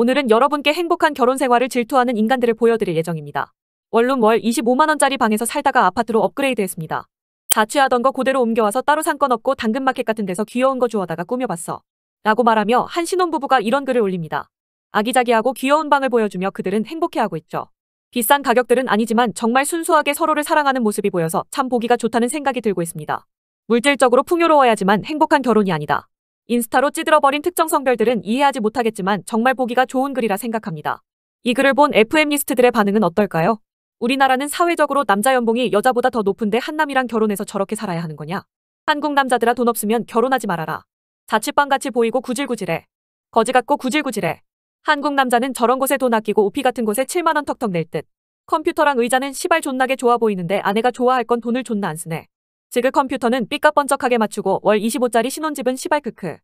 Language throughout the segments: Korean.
오늘은 여러분께 행복한 결혼 생활을 질투하는 인간들을 보여드릴 예정입니다. 원룸 월 25만원짜리 방에서 살다가 아파트로 업그레이드했습니다. 자취하던 거 그대로 옮겨와서 따로 산 건 없고 당근마켓 같은 데서 귀여운 거 주워다가 꾸며봤어. 라고 말하며 한 신혼부부가 이런 글을 올립니다. 아기자기하고 귀여운 방을 보여주며 그들은 행복해하고 있죠. 비싼 가격들은 아니지만 정말 순수하게 서로를 사랑하는 모습이 보여서 참 보기가 좋다는 생각이 들고 있습니다. 물질적으로 풍요로워야지만 행복한 결혼이 아니다. 인스타로 찌들어버린 특정 성별들은 이해하지 못하겠지만 정말 보기가 좋은 글이라 생각합니다. 이 글을 본 FM리스트들의 반응은 어떨까요? 우리나라는 사회적으로 남자 연봉이 여자보다 더 높은데 한남이랑 결혼해서 저렇게 살아야 하는 거냐? 한국 남자들아 돈 없으면 결혼하지 말아라. 자취방같이 보이고 구질구질해. 거지 같고 구질구질해. 한국 남자는 저런 곳에 돈 아끼고 오피 같은 곳에 7만원 턱턱 낼 듯. 컴퓨터랑 의자는 시발 존나게 좋아 보이는데 아내가 좋아할 건 돈을 존나 안 쓰네. 지그 컴퓨터는 삐까뻔쩍하게 맞추고 월 25짜리 신혼집은 시발 크크.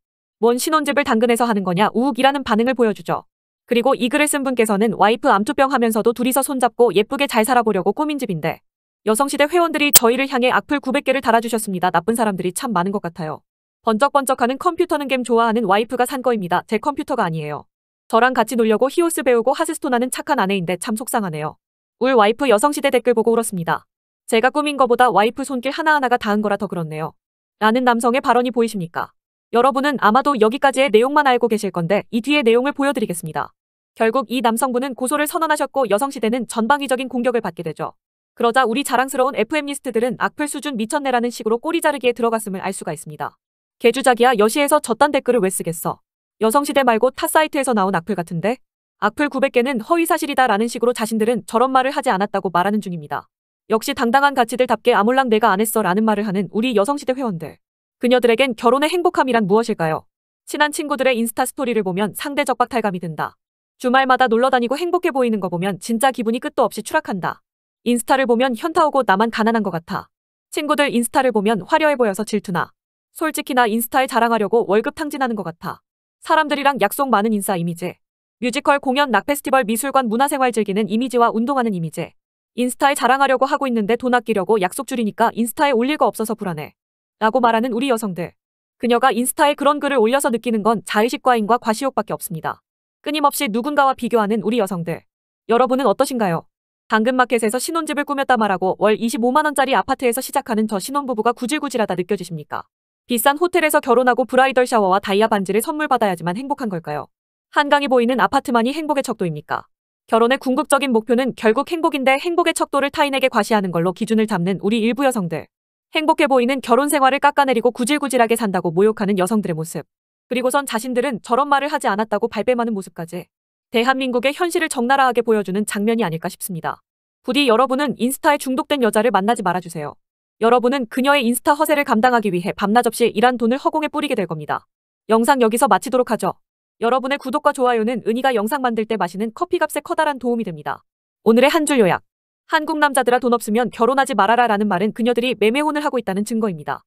뭔 신혼집을 당근에서 하는 거냐 우욱이라는 반응을 보여주죠. 그리고 이 글을 쓴 분께서는 와이프 암투병 하면서도 둘이서 손잡고 예쁘게 잘 살아보려고 꾸민 집인데 여성시대 회원들이 저희를 향해 악플 900개를 달아주셨습니다. 나쁜 사람들이 참 많은 것 같아요. 번쩍번쩍하는 컴퓨터는 겜 좋아하는 와이프가 산 거입니다. 제 컴퓨터가 아니에요. 저랑 같이 놀려고 히오스 배우고 하스스톤 하는 착한 아내인데 참 속상하네요. 울 와이프 여성시대 댓글 보고 울었습니다. 제가 꾸민 거보다 와이프 손길 하나하나가 닿은 거라 더 그렇네요. 라는 남성의 발언이 보이십니까? 여러분은 아마도 여기까지의 내용만 알고 계실 건데 이 뒤의 내용을 보여드리겠습니다. 결국 이 남성분은 고소를 선언하셨고 여성시대는 전방위적인 공격을 받게 되죠. 그러자 우리 자랑스러운 FM리스트들은 악플 수준 미쳤네라는 식으로 꼬리 자르기에 들어갔음을 알 수가 있습니다. 개주자기야 여시에서 저딴 댓글을 왜 쓰겠어. 여성시대 말고 타 사이트에서 나온 악플 같은데? 악플 900개는 허위사실이다 라는 식으로 자신들은 저런 말을 하지 않았다고 말하는 중입니다. 역시 당당한 가치들답게 아몰랑 내가 안 했어 라는 말을 하는 우리 여성시대 회원들. 그녀들에겐 결혼의 행복함이란 무엇일까요? 친한 친구들의 인스타 스토리를 보면 상대적 박탈감이 든다. 주말마다 놀러 다니고 행복해 보이는 거 보면 진짜 기분이 끝도 없이 추락한다. 인스타를 보면 현타 오고 나만 가난한 것 같아. 친구들 인스타를 보면 화려해 보여서 질투나. 솔직히 나 인스타에 자랑하려고 월급 탕진하는 것 같아. 사람들이랑 약속 많은 인싸 이미지. 뮤지컬 공연 낙 페스티벌 미술관 문화생활 즐기는 이미지와 운동하는 이미지. 인스타에 자랑하려고 하고 있는데 돈 아끼려고 약속 줄이니까 인스타에 올릴 거 없어서 불안해. 라고 말하는 우리 여성들. 그녀가 인스타에 그런 글을 올려서 느끼는 건 자의식 과잉과 과시욕밖에 없습니다. 끊임없이 누군가와 비교하는 우리 여성들. 여러분은 어떠신가요? 당근마켓에서 신혼집을 꾸몄다 말하고 월 25만원짜리 아파트에서 시작하는 저 신혼부부가 구질구질하다 느껴지십니까? 비싼 호텔에서 결혼하고 브라이덜 샤워와 다이아 반지를 선물 받아야지만 행복한 걸까요? 한강이 보이는 아파트만이 행복의 척도입니까? 결혼의 궁극적인 목표는 결국 행복인데 행복의 척도를 타인에게 과시하는 걸로 기준을 잡는 우리 일부 여성들. 행복해 보이는 결혼 생활을 깎아내리고 구질구질하게 산다고 모욕하는 여성들의 모습. 그리고선 자신들은 저런 말을 하지 않았다고 발뺌하는 모습까지. 대한민국의 현실을 적나라하게 보여주는 장면이 아닐까 싶습니다. 부디 여러분은 인스타에 중독된 여자를 만나지 말아주세요. 여러분은 그녀의 인스타 허세를 감당하기 위해 밤낮 없이 일한 돈을 허공에 뿌리게 될 겁니다. 영상 여기서 마치도록 하죠. 여러분의 구독과 좋아요는 은희가 영상 만들 때 마시는 커피 값에 커다란 도움이 됩니다. 오늘의 한 줄 요약. 한국 남자들아 돈 없으면 결혼하지 말아라 라는 말은 그녀들이 매매혼을 하고 있다는 증거입니다.